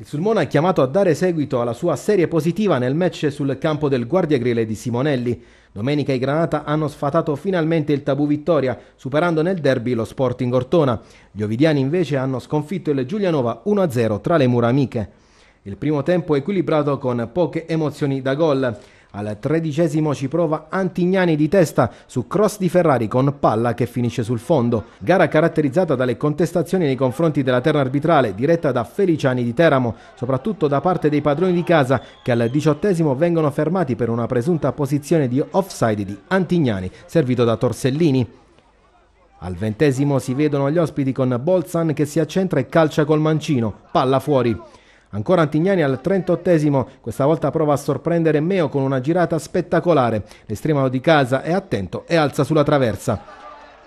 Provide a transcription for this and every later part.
Il Sulmona è chiamato a dare seguito alla sua serie positiva nel match sul campo del Guardiagrile di Simonelli. Domenica i Granata hanno sfatato finalmente il tabù vittoria, superando nel derby lo Sporting Ortona. Gli Ovidiani invece hanno sconfitto il Giulianova 1-0 tra le mura amiche. Il primo tempo equilibrato con poche emozioni da gol. Al tredicesimo ci prova Antignani di testa su cross di Ferrari con palla che finisce sul fondo. Gara caratterizzata dalle contestazioni nei confronti della terra arbitrale diretta da Feliciani di Teramo, soprattutto da parte dei padroni di casa che al diciottesimo vengono fermati per una presunta posizione di offside di Antignani, servito da Torsellini. Al ventesimo si vedono gli ospiti con Bolzan che si accentra e calcia col mancino, palla fuori. Ancora Antignani al 38esimo, questa volta prova a sorprendere Meo con una girata spettacolare. L'estremo di casa è attento e alza sulla traversa.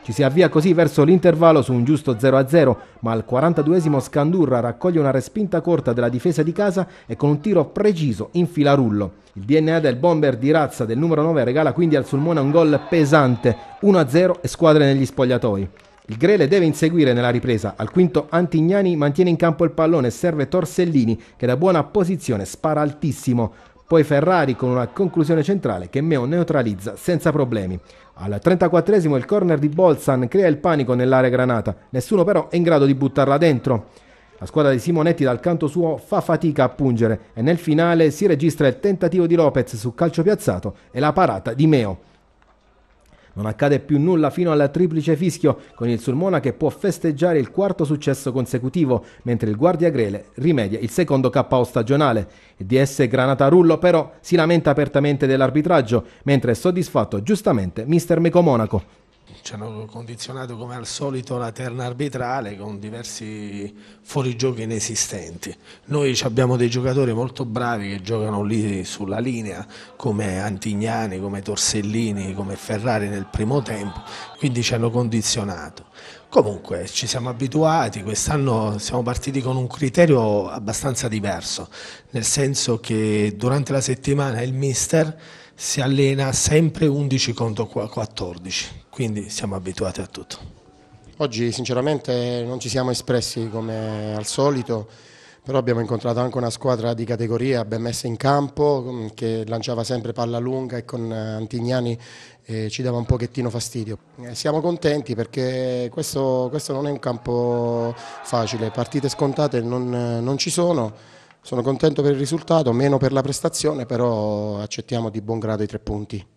Ci si avvia così verso l'intervallo su un giusto 0-0, ma al 42esimo Scandurra raccoglie una respinta corta della difesa di casa e con un tiro preciso infila rullo. Il DNA del bomber di razza del numero 9 regala quindi al Sulmona un gol pesante, 1-0 e squadre negli spogliatoi. Il Grele deve inseguire nella ripresa. Al quinto Antignani mantiene in campo il pallone e serve Torsellini che da buona posizione spara altissimo. Poi Ferrari con una conclusione centrale che Meo neutralizza senza problemi. Al 34esimo il corner di Bolzan crea il panico nell'area granata. Nessuno però è in grado di buttarla dentro. La squadra di Simonetti dal canto suo fa fatica a pungere e nel finale si registra il tentativo di Lopez su calcio piazzato e la parata di Meo. Non accade più nulla fino alla triplice fischio, con il Sulmona che può festeggiare il quarto successo consecutivo, mentre il Guardia Grele rimedia il secondo KO stagionale. Il DS Granata Rullo però si lamenta apertamente dell'arbitraggio, mentre è soddisfatto giustamente Mister Meco Monaco. Ci hanno condizionato come al solito la terna arbitrale con diversi fuorigiochi inesistenti. Noi abbiamo dei giocatori molto bravi che giocano lì sulla linea, come Antignani, come Torsellini, come Ferrari nel primo tempo, quindi ci hanno condizionato. Comunque ci siamo abituati, quest'anno siamo partiti con un criterio abbastanza diverso, nel senso che durante la settimana il mister si allena sempre 11 contro 14 quindi siamo abituati a tutto. Oggi sinceramente non ci siamo espressi come al solito, però abbiamo incontrato anche una squadra di categoria ben messa in campo mm, che lanciava sempre palla lunga e con eh, Antignani eh, ci dava un pochettino fastidio. Eh, siamo contenti perché questo, questo, non è un campo facile, partite scontate non, non ci sono, sono contento per il risultato, meno per la prestazione, però accettiamo di buon grado i tre punti.